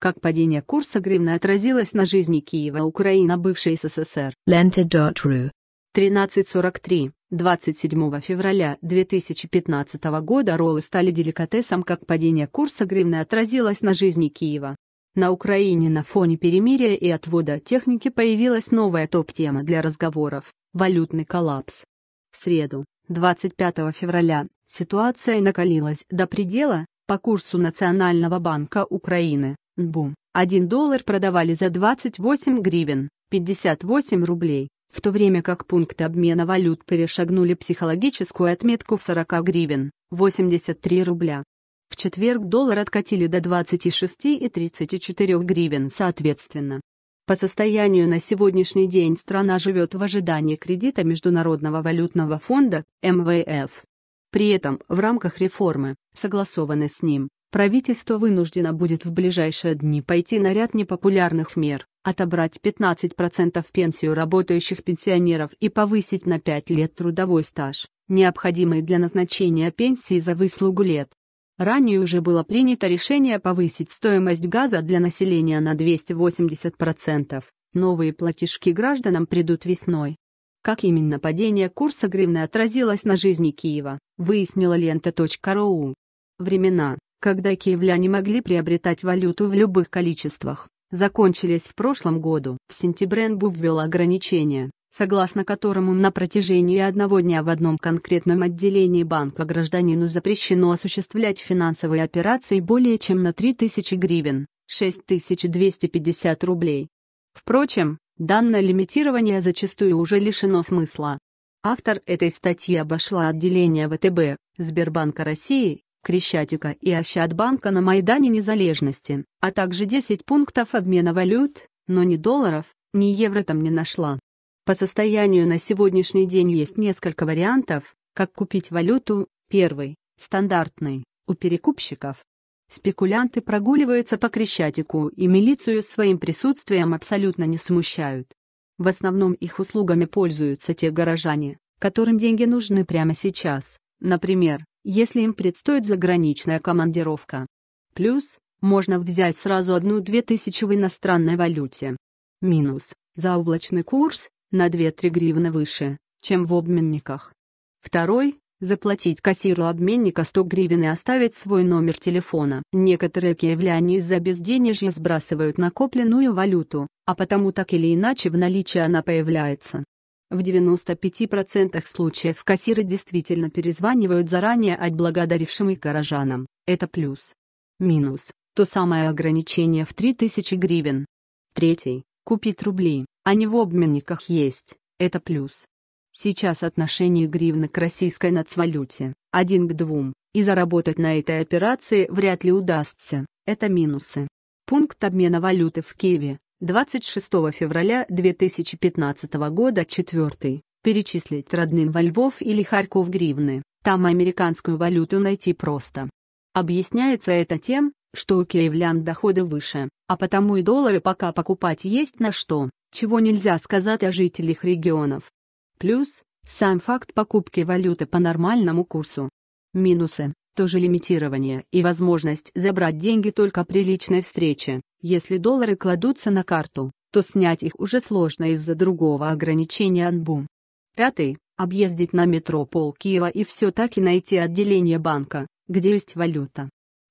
Как падение курса гривны отразилось на жизни Киева, Украина, бывшей СССР. Lenta.ru 1343. 27 февраля 2015 года роллы стали деликатесом, как падение курса гривны отразилось на жизни Киева. На Украине на фоне перемирия и отвода техники появилась новая топ-тема для разговоров – валютный коллапс. В среду, 25 февраля, ситуация накалилась до предела, по курсу Национального банка Украины Бум. 1 доллар продавали за 28 гривен, 58 рублей, в то время как пункты обмена валют перешагнули психологическую отметку в 40 гривен, 83 рубля. В четверг доллар откатили до 26 и 34 гривен соответственно. По состоянию на сегодняшний день страна живет в ожидании кредита Международного валютного фонда МВФ. При этом в рамках реформы, согласованной с ним, Правительство вынуждено будет в ближайшие дни пойти на ряд непопулярных мер, отобрать 15% пенсию работающих пенсионеров и повысить на 5 лет трудовой стаж, необходимый для назначения пенсии за выслугу лет. Ранее уже было принято решение повысить стоимость газа для населения на 280%. Новые платежки гражданам придут весной. Как именно падение курса гривны отразилось на жизни Киева, выяснила лента.ру. Времена когда киевляне могли приобретать валюту в любых количествах, закончились в прошлом году. В сентябре НБУ ввел ограничение, согласно которому на протяжении одного дня в одном конкретном отделении банка гражданину запрещено осуществлять финансовые операции более чем на 3000 гривен, 6250 рублей. Впрочем, данное лимитирование зачастую уже лишено смысла. Автор этой статьи обошла отделение ВТБ, Сбербанка России Крещатика и Ощадбанка на Майдане Незалежности, а также 10 пунктов обмена валют, но ни долларов, ни евро там не нашла. По состоянию на сегодняшний день есть несколько вариантов, как купить валюту. Первый, стандартный, у перекупщиков. Спекулянты прогуливаются по Крещатику и милицию своим присутствием абсолютно не смущают. В основном их услугами пользуются те горожане, которым деньги нужны прямо сейчас. Например, если им предстоит заграничная командировка. Плюс, можно взять сразу одну-две тысячи в иностранной валюте. Минус, заоблачный курс, на 2-3 гривны выше, чем в обменниках. Второй, заплатить кассиру обменника 100 гривен и оставить свой номер телефона. Некоторые киевляне из-за безденежья сбрасывают накопленную валюту, а потому так или иначе в наличии она появляется. В 95% случаев кассиры действительно перезванивают заранее отблагодарившим их горожанам. Это плюс. Минус – то самое ограничение в 3000 гривен. Третий – купить рубли, они в обменниках есть, это плюс. Сейчас отношение гривны к российской нацвалюте – один к двум, и заработать на этой операции вряд ли удастся, это минусы. Пункт обмена валюты в Киеве 26 февраля 2015 года 4. Перечислить родным во Львов или Харьков гривны, там американскую валюту найти просто. Объясняется это тем, что у киевлян доходы выше, а потому и доллары пока покупать есть на что, чего нельзя сказать о жителях регионов. Плюс, сам факт покупки валюты по нормальному курсу. Минусы тоже лимитирование и возможность забрать деньги только при личной встрече. Если доллары кладутся на карту, то снять их уже сложно из-за другого ограничения Анбу. Пятый – объездить на метро пол Киева и все-таки найти отделение банка, где есть валюта.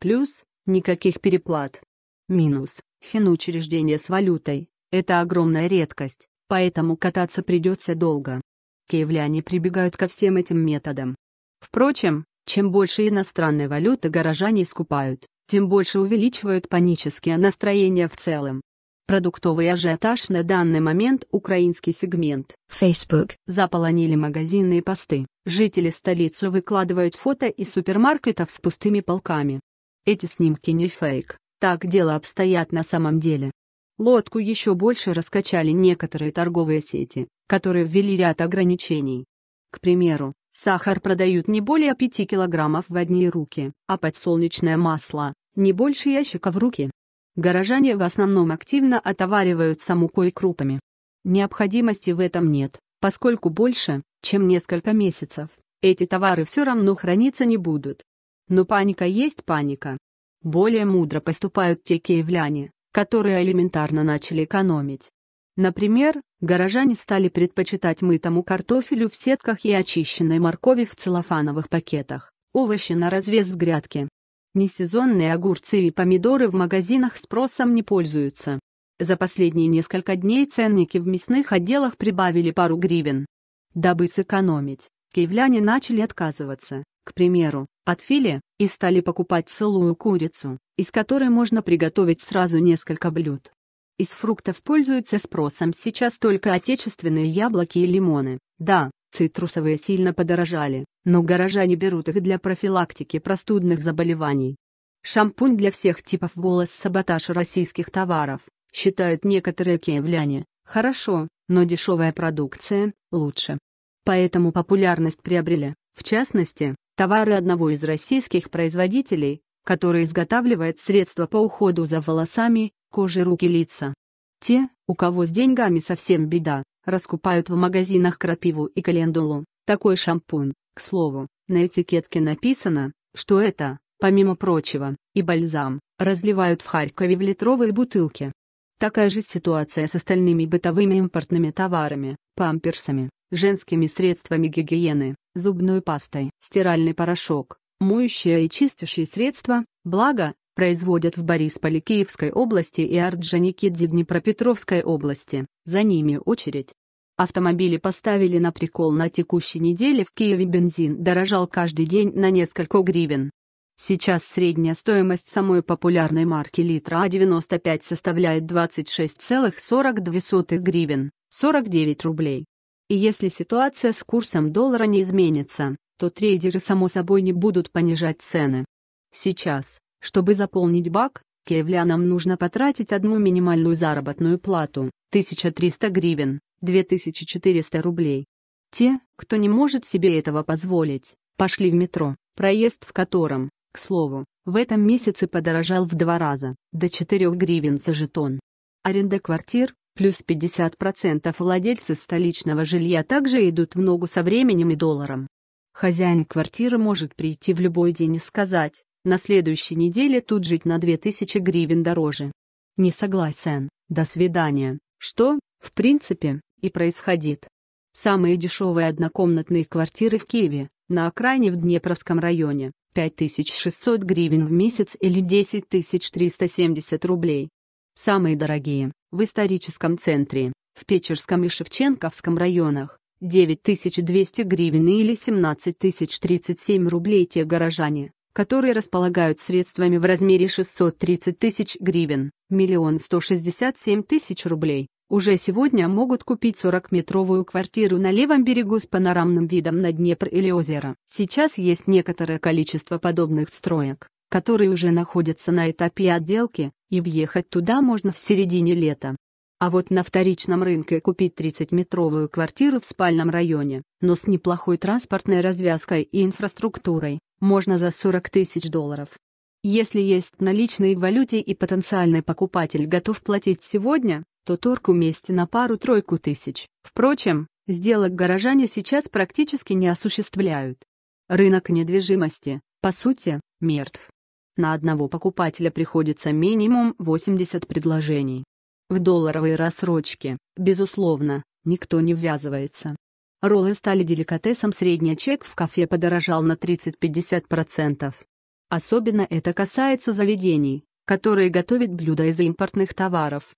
Плюс – никаких переплат. Минус – финучреждение с валютой. Это огромная редкость, поэтому кататься придется долго. Киевляне прибегают ко всем этим методам. Впрочем, чем больше иностранной валюты горожане скупают, тем больше увеличивают панические настроения в целом. Продуктовый ажиотаж на данный момент украинский сегмент Facebook заполонили магазины и посты. Жители столицы выкладывают фото из супермаркетов с пустыми полками. Эти снимки не фейк, так дело обстоят на самом деле. Лодку еще больше раскачали некоторые торговые сети, которые ввели ряд ограничений. К примеру, Сахар продают не более 5 килограммов в одни руки, а подсолнечное масло – не больше ящика в руки. Горожане в основном активно отовариваются мукой и крупами. Необходимости в этом нет, поскольку больше, чем несколько месяцев, эти товары все равно храниться не будут. Но паника есть паника. Более мудро поступают те киевляне, которые элементарно начали экономить. Например, горожане стали предпочитать мытому картофелю в сетках и очищенной моркови в целлофановых пакетах, овощи на развес с грядки. Несезонные огурцы и помидоры в магазинах спросом не пользуются. За последние несколько дней ценники в мясных отделах прибавили пару гривен. Дабы сэкономить, киевляне начали отказываться, к примеру, от филе, и стали покупать целую курицу, из которой можно приготовить сразу несколько блюд из фруктов пользуются спросом сейчас только отечественные яблоки и лимоны. Да, цитрусовые сильно подорожали, но горожане берут их для профилактики простудных заболеваний. Шампунь для всех типов волос саботаж российских товаров, считают некоторые киевляне. Хорошо, но дешевая продукция – лучше. Поэтому популярность приобрели, в частности, товары одного из российских производителей, который изготавливает средства по уходу за волосами, кожей руки, лица. Те, у кого с деньгами совсем беда, раскупают в магазинах крапиву и календулу. Такой шампунь, к слову, на этикетке написано, что это, помимо прочего, и бальзам, разливают в Харькове в литровой бутылке. Такая же ситуация с остальными бытовыми импортными товарами, памперсами, женскими средствами гигиены, зубной пастой, стиральный порошок, Моющие и чистящие средства, благо, производят в Борисполе Киевской области и Орджоникидзе Днепропетровской области. За ними очередь. Автомобили поставили на прикол на текущей неделе в Киеве бензин дорожал каждый день на несколько гривен. Сейчас средняя стоимость самой популярной марки литра А95 составляет 26,42 гривен, 49 рублей. И если ситуация с курсом доллара не изменится, то трейдеры само собой не будут понижать цены. Сейчас, чтобы заполнить бак, киевлянам нужно потратить одну минимальную заработную плату – 1300 гривен, 2400 рублей. Те, кто не может себе этого позволить, пошли в метро, проезд в котором, к слову, в этом месяце подорожал в два раза, до 4 гривен за жетон. Аренда квартир, плюс 50% владельцы столичного жилья также идут в ногу со временем и долларом. Хозяин квартиры может прийти в любой день и сказать, на следующей неделе тут жить на 2000 гривен дороже. Не согласен. До свидания. Что, в принципе, и происходит. Самые дешевые однокомнатные квартиры в Киеве, на окраине в Днепровском районе, 5600 гривен в месяц или 10370 рублей. Самые дорогие, в историческом центре, в Печерском и Шевченковском районах, 9200 гривен или 17037 рублей те горожане, которые располагают средствами в размере 630 тысяч гривен, 1 167 тысяч рублей, уже сегодня могут купить 40-метровую квартиру на левом берегу с панорамным видом на Днепр или озеро. Сейчас есть некоторое количество подобных строек, которые уже находятся на этапе отделки, и въехать туда можно в середине лета. А вот на вторичном рынке купить 30-метровую квартиру в спальном районе, но с неплохой транспортной развязкой и инфраструктурой, можно за 40 тысяч долларов. Если есть наличные в валюте и потенциальный покупатель готов платить сегодня, то торг уместен на пару-тройку тысяч. Впрочем, сделок горожане сейчас практически не осуществляют. Рынок недвижимости, по сути, мертв. На одного покупателя приходится минимум 80 предложений. В долларовые рассрочки, безусловно, никто не ввязывается. Роллы стали деликатесом, средний чек в кафе подорожал на 30-50%. Особенно это касается заведений, которые готовят блюда из импортных товаров.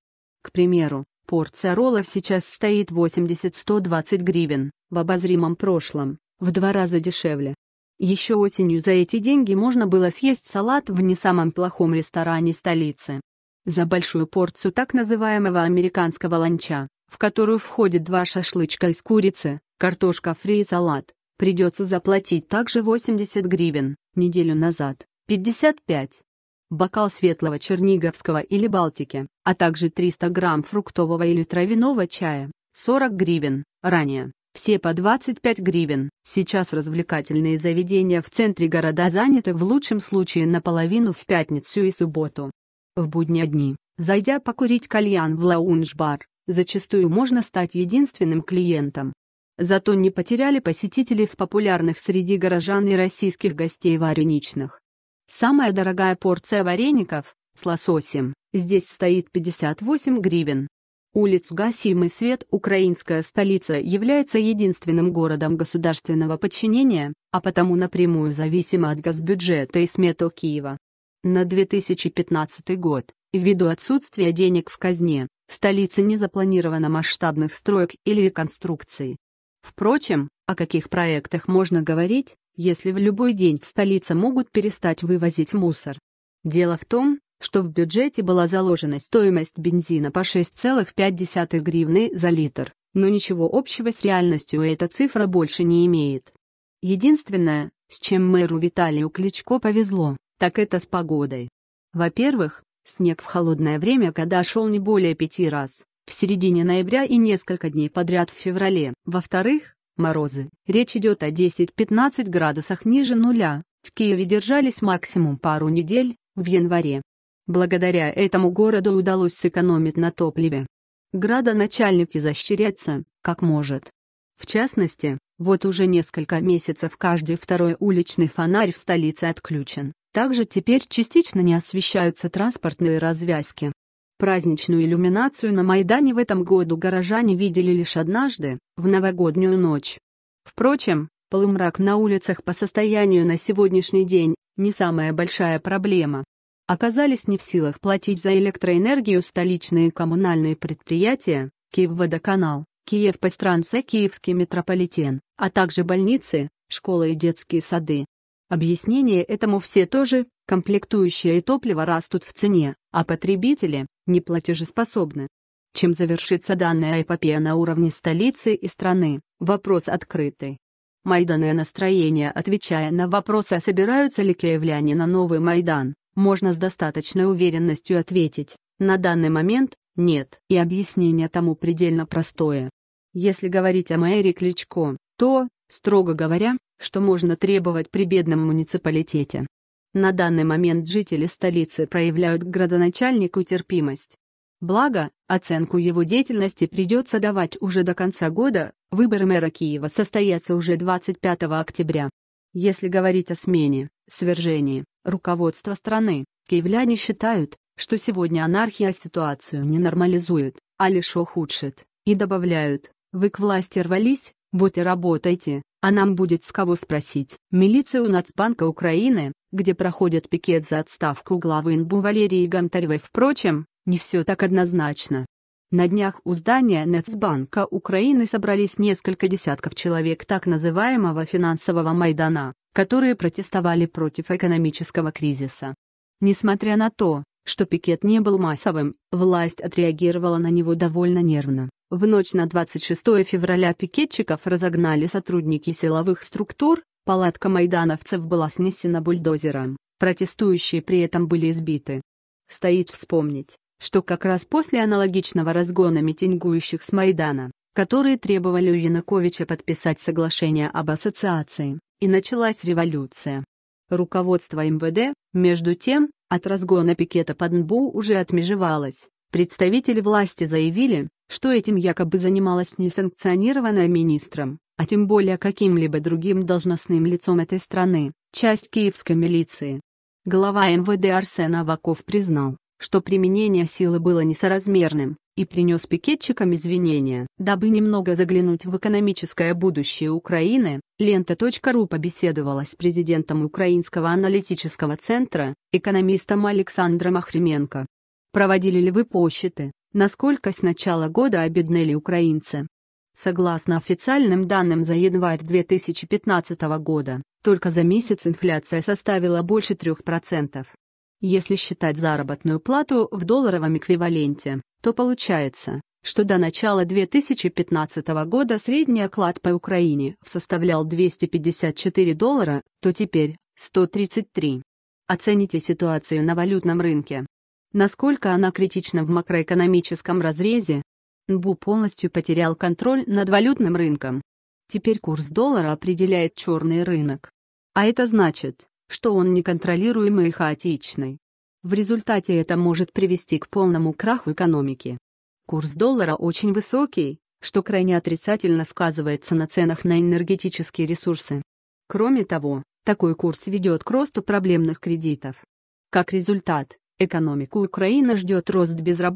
К примеру, порция роллов сейчас стоит 80-120 гривен, в обозримом прошлом, в два раза дешевле. Еще осенью за эти деньги можно было съесть салат в не самом плохом ресторане столицы за большую порцию так называемого американского ланча, в которую входит два шашлычка из курицы, картошка фри и салат, придется заплатить также 80 гривен, неделю назад, 55 бокал светлого черниговского или Балтики, а также 300 грамм фруктового или травяного чая, 40 гривен, ранее, все по 25 гривен. Сейчас развлекательные заведения в центре города заняты в лучшем случае наполовину в пятницу и субботу, в будние дни, зайдя покурить кальян в лаунж-бар, зачастую можно стать единственным клиентом. Зато не потеряли посетителей в популярных среди горожан и российских гостей вареничных. Самая дорогая порция вареников, с лососем, здесь стоит 58 гривен. Улиц Гасимый Свет, украинская столица, является единственным городом государственного подчинения, а потому напрямую зависима от госбюджета и смету Киева на 2015 год, ввиду отсутствия денег в казне, в столице не запланировано масштабных строек или реконструкций. Впрочем, о каких проектах можно говорить, если в любой день в столице могут перестать вывозить мусор? Дело в том, что в бюджете была заложена стоимость бензина по 6,5 гривны за литр, но ничего общего с реальностью эта цифра больше не имеет. Единственное, с чем мэру Виталию Кличко повезло, так это с погодой. Во-первых, снег в холодное время года шел не более пяти раз, в середине ноября и несколько дней подряд в феврале. Во-вторых, морозы. Речь идет о 10-15 градусах ниже нуля. В Киеве держались максимум пару недель, в январе. Благодаря этому городу удалось сэкономить на топливе. Градоначальник изощряется, как может. В частности, вот уже несколько месяцев каждый второй уличный фонарь в столице отключен. Также теперь частично не освещаются транспортные развязки. Праздничную иллюминацию на Майдане в этом году горожане видели лишь однажды, в новогоднюю ночь. Впрочем, полумрак на улицах по состоянию на сегодняшний день – не самая большая проблема. Оказались не в силах платить за электроэнергию столичные коммунальные предприятия, Киевводоканал, Киев Пестранце, Киевский метрополитен, а также больницы, школы и детские сады. Объяснение этому все тоже – комплектующие и топливо растут в цене, а потребители – неплатежеспособны. Чем завершится данная эпопея на уровне столицы и страны, вопрос открытый. Майданное настроение, отвечая на вопросы, а собираются ли киевляне на новый Майдан, можно с достаточной уверенностью ответить, на данный момент – нет, и объяснение тому предельно простое. Если говорить о мэре Кличко, то, строго говоря, что можно требовать при бедном муниципалитете. На данный момент жители столицы проявляют к градоначальнику терпимость. Благо, оценку его деятельности придется давать уже до конца года, выборы мэра Киева состоятся уже 25 октября. Если говорить о смене, свержении, руководства страны, киевляне считают, что сегодня анархия ситуацию не нормализует, а лишь ухудшит, и добавляют, вы к власти рвались, вот и работайте, а нам будет с кого спросить. Милицию Нацбанка Украины, где проходит пикет за отставку главы НБУ Валерии Гонтаревой, впрочем, не все так однозначно. На днях у здания Нацбанка Украины собрались несколько десятков человек так называемого финансового Майдана, которые протестовали против экономического кризиса. Несмотря на то, что пикет не был массовым, власть отреагировала на него довольно нервно. В ночь на 26 февраля пикетчиков разогнали сотрудники силовых структур, палатка майдановцев была снесена бульдозером, протестующие при этом были избиты. Стоит вспомнить, что как раз после аналогичного разгона митингующих с Майдана, которые требовали у Януковича подписать соглашение об ассоциации, и началась революция. Руководство МВД, между тем, от разгона пикета под НБУ уже отмежевалась. Представители власти заявили, что этим якобы занималась несанкционированная министром, а тем более каким-либо другим должностным лицом этой страны, часть киевской милиции. Глава МВД Арсен Аваков признал, что применение силы было несоразмерным, и принес пикетчикам извинения. Дабы немного заглянуть в экономическое будущее Украины, Лента.ру побеседовала с президентом Украинского аналитического центра, экономистом Александром Ахременко. Проводили ли вы посчеты, насколько с начала года обеднели украинцы? Согласно официальным данным за январь 2015 года, только за месяц инфляция составила больше 3%. Если считать заработную плату в долларовом эквиваленте, то получается, что до начала 2015 года средний оклад по Украине составлял 254 доллара, то теперь 133. Оцените ситуацию на валютном рынке. Насколько она критична в макроэкономическом разрезе? НБУ полностью потерял контроль над валютным рынком. Теперь курс доллара определяет черный рынок. А это значит, что он неконтролируемый и хаотичный. В результате это может привести к полному краху экономики. Курс доллара очень высокий, что крайне отрицательно сказывается на ценах на энергетические ресурсы. Кроме того, такой курс ведет к росту проблемных кредитов. Как результат, экономику Украины ждет рост безработицы.